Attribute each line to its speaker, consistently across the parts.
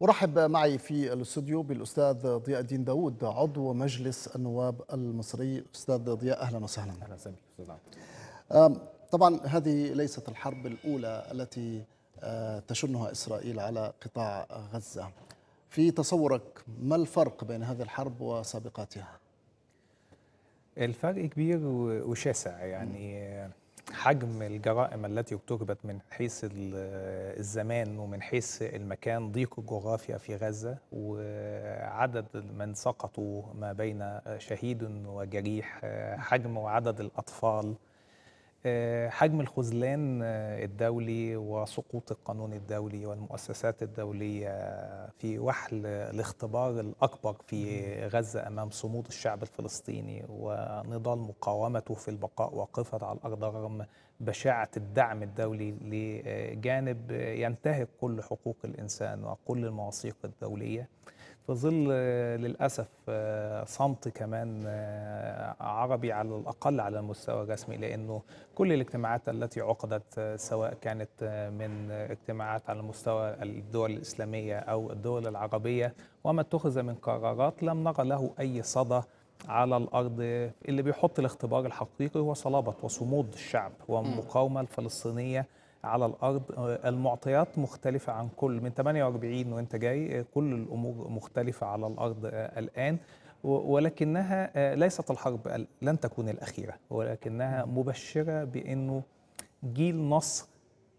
Speaker 1: ورحب معي في الاستوديو بالاستاذ ضياء الدين داوود عضو مجلس النواب المصري استاذ ضياء اهلا وسهلا اهلا وسهلا استاذ طبعا هذه ليست الحرب الاولى التي آه، تشنها اسرائيل على قطاع غزه في تصورك ما الفرق بين هذه الحرب وسابقاتها الفرق كبير وشاسع يعني م. حجم
Speaker 2: الجرائم التي اكتسبت من حيث الزمان ومن حيث المكان ضيق الجغرافيا في غزة وعدد من سقطوا ما بين شهيد وجريح حجم وعدد الأطفال آه، حجم الخذلان آه، الدولي وسقوط القانون الدولي والمؤسسات الدولية في وحل الاختبار الأكبر في غزة أمام صمود الشعب الفلسطيني ونضال مقاومته في البقاء واقفة على الأرض رغم بشاعة الدعم الدولي لجانب ينتهك كل حقوق الإنسان وكل المواثيق الدولية في ظل آه، للأسف صمت كمان العربي على الأقل على المستوى الرسمي لأنه كل الاجتماعات التي عقدت سواء كانت من اجتماعات على مستوى الدول الإسلامية أو الدول العربية وما اتخذ من قرارات لم نرى له أي صدى على الأرض اللي بيحط الاختبار الحقيقي هو صلابة وصمود الشعب والمقاومة الفلسطينية على الارض المعطيات مختلفه عن كل من 48 وانت جاي كل الامور مختلفه على الارض الان ولكنها آه، ليست الحرب لن تكون الأخيرة ولكنها مبشرة بأنه جيل نصر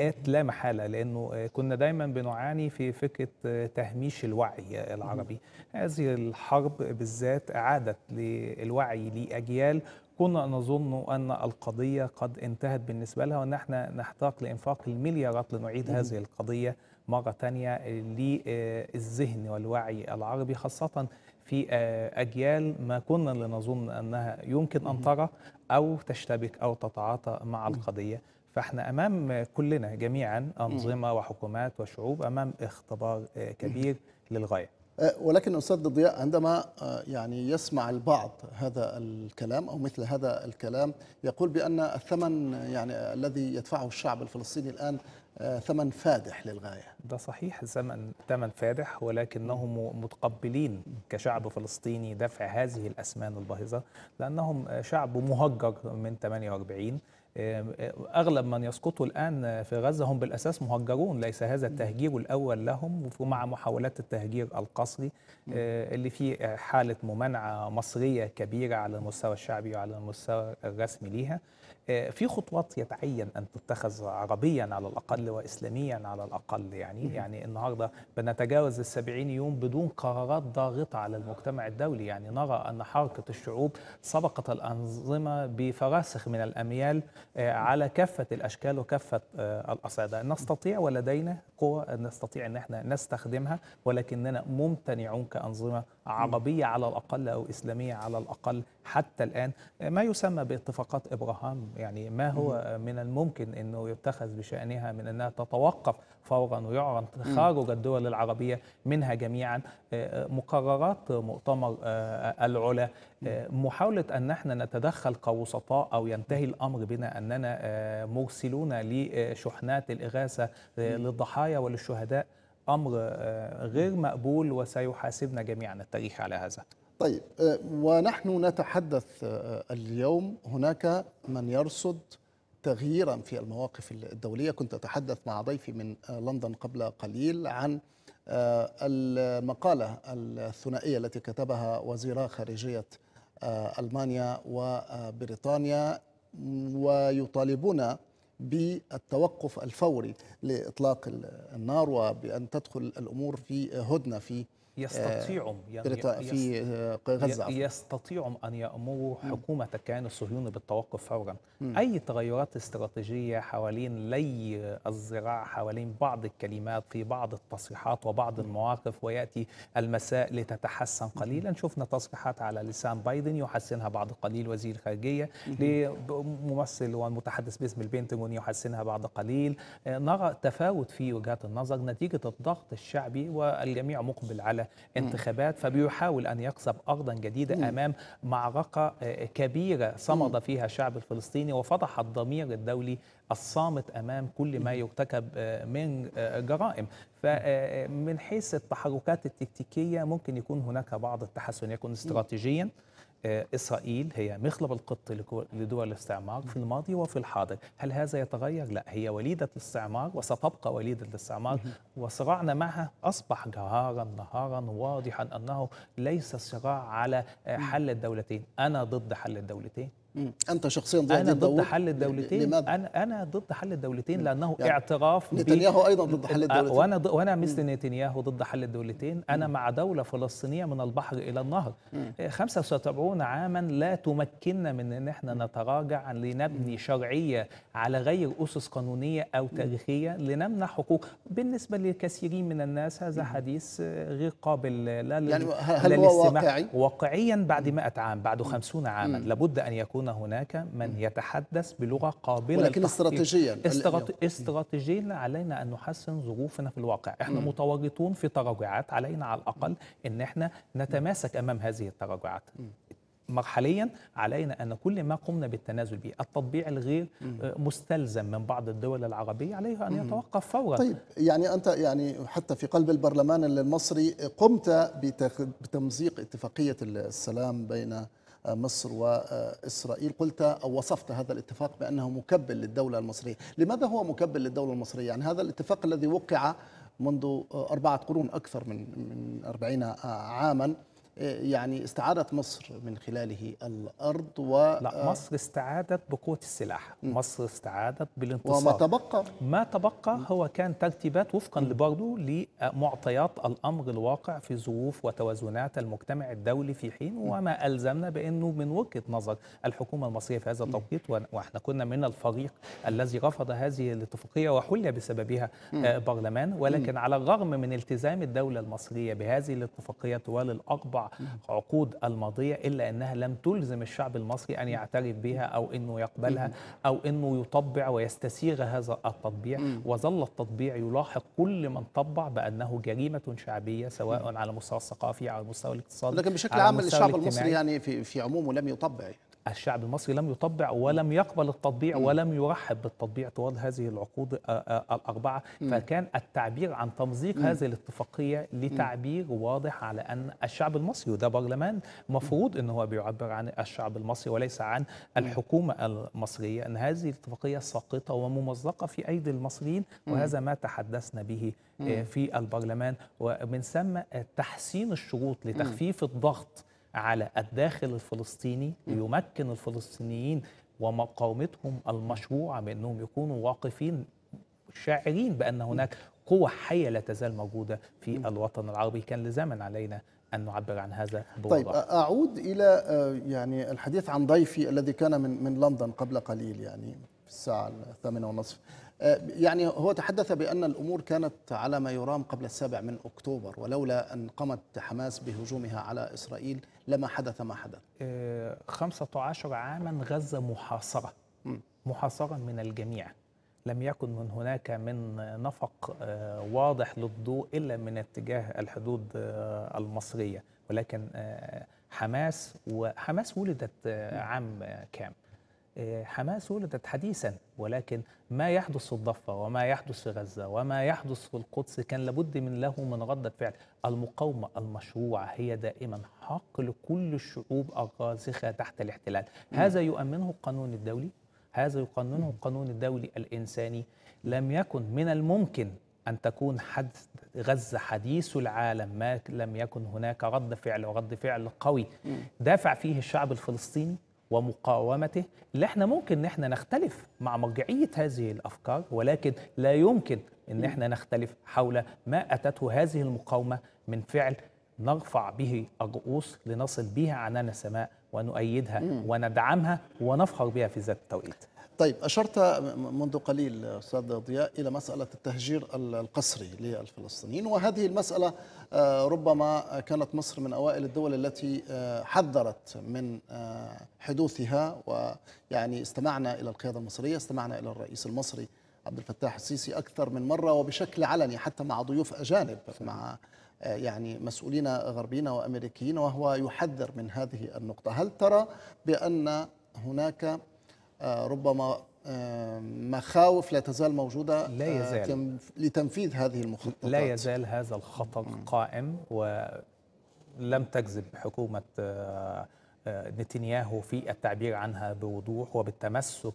Speaker 2: آت لا محالة لأنه آه، كنا دايما بنعاني في فكرة آه، تهميش الوعي العربي هذه الحرب بالذات أعادت للوعي لأجيال كنا نظن أن القضية قد انتهت بالنسبة لها وأن احنا نحتاج لإنفاق المليارات لنعيد هذه القضية مرة ثانيه للذهن والوعي العربي خاصة في آه، أجيال ما كنا لنظن أنها يمكن أن ترى أو تشتبك أو تتعاطى مع القضية فاحنا امام كلنا جميعا انظمه وحكومات وشعوب امام اختبار آه، كبير للغايه
Speaker 1: آه، ولكن استاذ ضياء عندما يعني يسمع البعض هذا الكلام او مثل هذا الكلام يقول بان الثمن يعني الذي يدفعه الشعب الفلسطيني الان آه، ثمن فادح للغاية
Speaker 2: ده صحيح زمن ثمن فادح ولكنهم متقبلين كشعب فلسطيني دفع هذه الأسمان الباهظة لأنهم شعب مهجر من 48 آه، آه، أغلب من يسقطوا الآن في غزة هم بالأساس مهجرون ليس هذا التهجير الأول لهم ومع محاولات التهجير القسري اللي فيه حالة ممانعة مصرية كبيرة على المستوى الشعبي وعلى المستوى الرسمي ليها آه، في خطوات يتعين ان تتخذ عربيا على الاقل واسلاميا على الاقل يعني يعني النهارده بنتجاوز ال 70 يوم بدون قرارات ضاغطه على المجتمع الدولي يعني نرى ان حركه الشعوب سبقت الانظمه بفراسخ من الاميال آه، على كافه الاشكال وكافه آه، الاصعده نستطيع ولدينا قوى نستطيع ان احنا نستخدمها ولكننا ممتنعون كانظمه عربية على الأقل أو إسلامية على الأقل حتى الآن ما يسمى باتفاقات إبراهام يعني ما هو من الممكن أنه يتخذ بشأنها من أنها تتوقف فورا ويعرض تخارج الدول العربية منها جميعا آه، مقررات مؤتمر آه، العلا آه، محاولة أن نحن نتدخل كوسطاء أو ينتهي الأمر بنا أننا مرسلون لشحنات الإغاثة للضحايا وللشهداء امر آه،
Speaker 1: غير مقبول وسيحاسبنا جميعا التاريخ على هذا طيب آه، ونحن نتحدث آه، اليوم هناك من يرصد تغييرا في المواقف الدوليه كنت اتحدث مع ضيفي من لندن قبل قليل عن المقاله الثنائيه التي كتبها وزيرا خارجيه المانيا وبريطانيا ويطالبون بالتوقف الفوري لاطلاق النار وبان تدخل الامور في هدنه في يستطيعهم آه، يعني في آه، غزة
Speaker 2: يستطيعهم أن يأمروا حكومة الكيان الصهيوني بالتوقف فورا أي تغيرات استراتيجية حوالين لي الذراع حوالين بعض الكلمات في بعض التصريحات وبعض المواقف ويأتي المساء لتتحسن قليلا شفنا تصريحات على لسان بايدن يحسنها بعد قليل وزير الخارجية لممثل والمتحدث باسم البنتاغون يحسنها بعد قليل آه، نرى تفاوت في وجهات النظر نتيجة الضغط الشعبي والجميع مقبل على انتخابات فبيحاول أن يقصب أرضا جديدة أمام معركة آه، كبيرة صمد فيها الشعب الفلسطيني وفضح الضمير الدولي الصامت امام كل ما يرتكب آه، من آه، جرائم فمن حيث التحركات التكتيكيه ممكن يكون هناك بعض التحسن يكون استراتيجيا آه، إسرائيل هي مخلب القط لدول الاستعمار في الماضي وفي الحاضر هل هذا يتغير؟ لا هي وليدة الاستعمار وستبقى وليدة الاستعمار وصراعنا معها أصبح جهارا نهارا واضحا أنه ليس صراع على آه، حل الدولتين أنا ضد حل الدولتين
Speaker 1: انت شخصيا ضد انا ضد حل الدولتين لماذا؟ انا انا
Speaker 2: ضد حل الدولتين لانه يعني اعتراف نتنياهو ايضا ضد حل آه، الدولتين وانا وانا مثل نتنياهو ضد حل الدولتين انا مع دوله فلسطينيه من البحر الى النهر 75 آه، عاما لا تمكننا من ان احنا نتراجع لنبني شرعيه على غير اسس قانونيه او تاريخيه لنمنع حقوق بالنسبه لكثيرين من الناس هذا حديث آه، غير قابل لا يعني هل هو واقعي؟ واقعيا بعد 100 عام بعد 50 عاما لابد ان يكون يكون هناك من يتحدث بلغه قابله ولكن استراتيجيا يعني- استراتيجيا علينا ان نحسن ظروفنا في الواقع احنا متواجدون متورطون في تراجعات علينا على الاقل ان احنا نتماسك امام هذه التراجعات مرحليا علينا ان كل ما قمنا بالتنازل به التطبيع الغير آه، مستلزم من بعض الدول العربيه عليه ان يتوقف فورا طيب
Speaker 1: يعني انت يعني حتى في قلب البرلمان المصري قمت بتمزيق اتفاقيه السلام بين مصر وإسرائيل قلت أو وصفت هذا الاتفاق بأنه مكبل للدولة المصرية لماذا هو مكبل للدولة المصرية؟ يعني هذا الاتفاق الذي وقع منذ أربعة قرون أكثر من من أربعين عاما يعني استعادة مصر من خلاله الأرض و لا آه، مصر استعادت بقوة السلاح م. مصر استعادت
Speaker 2: بالانتصار وما تبقى ما تبقى هو كان ترتيبات وفقا برضه لمعطيات الأمر الواقع في ظروف وتوازنات المجتمع الدولي في حين وما ألزمنا بأنه من وجهة نظر الحكومة المصرية في هذا التوقيت وإحنا كنا من الفريق الذي رفض هذه الاتفاقية وحل بسببها آه، برلمان ولكن على الرغم من التزام الدولة المصرية بهذه الاتفاقية طوال الأربع عقود الماضية إلا أنها لم تلزم الشعب المصري أن يعترف بها أو أنه يقبلها أو أنه يطبع ويستسيغ هذا التطبيع وظل التطبيع يلاحق كل من طبع بأنه جريمة شعبية سواء على المستوى الثقافي على المستوى الاقتصادي لكن بشكل عام الشعب المصري يعني في في عمومه لم يطبع الشعب المصري لم يطبع ولم يقبل التطبيع ولم يرحب بالتطبيع طوال هذه العقود آه، آه، آه، الأربعة فكان التعبير عن تمزيق هذه الاتفاقية لتعبير واضح على أن الشعب المصري وده برلمان مفروض أن هو بيعبر عن الشعب المصري وليس عن الحكومة المصرية أن هذه الاتفاقية ساقطة وممزقة في أيدي المصريين وهذا ما تحدثنا به في البرلمان ومن ثم تحسين الشروط لتخفيف الضغط على الداخل الفلسطيني ويمكن الفلسطينيين ومقاومتهم المشروعه بانهم يكونوا واقفين شاعرين بان هناك قوة حية لا تزال موجودة في الوطن العربي كان لزاما علينا أن نعبر عن هذا بوضوح طيب
Speaker 1: أعود إلى يعني الحديث عن ضيفي الذي كان من من لندن قبل قليل يعني في الساعة الثامنة ونصف يعني هو تحدث بأن الأمور كانت على ما يرام قبل السابع من أكتوبر ولولا أن قامت حماس بهجومها على إسرائيل لما حدث ما حدث
Speaker 2: 15 آه، عاما غزة محاصرة محاصرا من الجميع لم يكن من هناك من نفق آه، واضح للضوء إلا من اتجاه الحدود آه، المصرية ولكن حماس وحماس ولدت عام كام حماس ولدت حديثا ولكن ما يحدث في الضفة وما يحدث في غزة وما يحدث في القدس كان لابد من له من ردة فعل المقاومة المشروعة هي دائما حق لكل الشعوب الراسخة تحت الاحتلال هذا يؤمنه القانون الدولي هذا يقننه القانون الدولي الإنساني لم يكن من الممكن أن تكون حد غزة حديث العالم ما لم يكن هناك رد فعل ورد فعل قوي دافع فيه الشعب الفلسطيني ومقاومته اللي احنا ممكن ان احنا نختلف مع مرجعيه هذه الافكار ولكن لا يمكن ان احنا نختلف حول ما اتته هذه المقاومه من فعل نرفع به الرؤوس لنصل بها عنان السماء ونؤيدها وندعمها ونفخر بها في ذات التوقيت
Speaker 1: طيب أشرت منذ قليل أستاذ ضياء إلى مسألة التهجير القسري للفلسطينيين وهذه المسألة آه، ربما كانت مصر من أوائل الدول التي آه، حذرت من آه، حدوثها ويعني استمعنا إلى القيادة المصرية استمعنا إلى الرئيس المصري عبد الفتاح السيسي أكثر من مرة وبشكل علني حتى مع ضيوف أجانب مع يعني مسؤولين غربيين وأمريكيين وهو يحذر من هذه النقطة هل ترى بأن هناك آه، ربما آه، مخاوف لا تزال موجودة لا آه، يزال. لتنفيذ هذه المخططات
Speaker 2: لا يزال هذا الخطر قائم ولم تكذب حكومة نتنياهو في التعبير عنها بوضوح وبالتمسك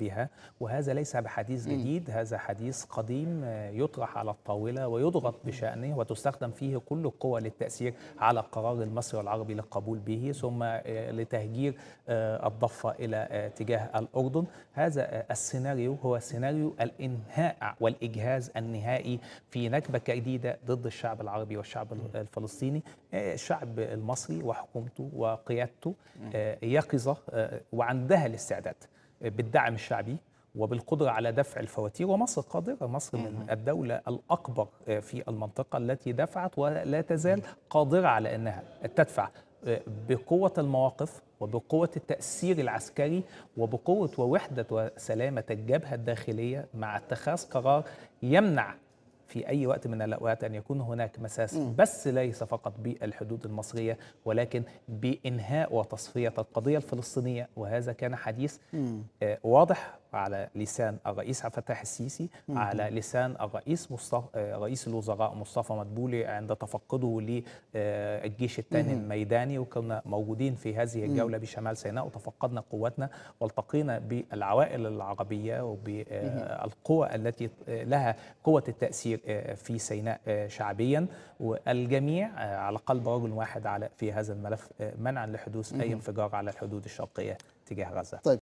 Speaker 2: بها وهذا ليس بحديث جديد هذا حديث قديم يطرح على الطاولة ويضغط بشأنه وتستخدم فيه كل القوى للتأثير على قرار المصري والعربي للقبول به ثم لتهجير الضفة إلى تجاه الأردن هذا السيناريو هو سيناريو الإنهاء والإجهاز النهائي في نكبة جديدة ضد الشعب العربي والشعب الفلسطيني الشعب المصري وحكومته وقيادته بتاعته آه، يقظة آه، وعندها الاستعداد آه، بالدعم الشعبي وبالقدرة على دفع الفواتير ومصر قادرة مصر من الدولة الأكبر في المنطقة التي دفعت ولا تزال قادرة على أنها تدفع بقوة المواقف وبقوة التأثير العسكري وبقوة ووحدة وسلامة الجبهة الداخلية مع اتخاذ قرار يمنع في أي وقت من الأوقات أن يكون هناك مساس م. بس ليس فقط بالحدود المصرية ولكن بإنهاء وتصفية القضية الفلسطينية وهذا كان حديث م. آه، واضح على لسان الرئيس عبد الفتاح السيسي مم. على لسان الرئيس مصطفى آه، رئيس الوزراء مصطفى مدبولي عند تفقده للجيش آه، الثاني الميداني وكنا موجودين في هذه الجوله بشمال سيناء وتفقدنا قواتنا والتقينا بالعوائل العربيه وبالقوى التي آه، لها قوه التاثير في سيناء شعبيا والجميع على قلب رجل واحد على في هذا الملف منعا لحدوث اي انفجار على الحدود الشرقيه تجاه غزه. طيب.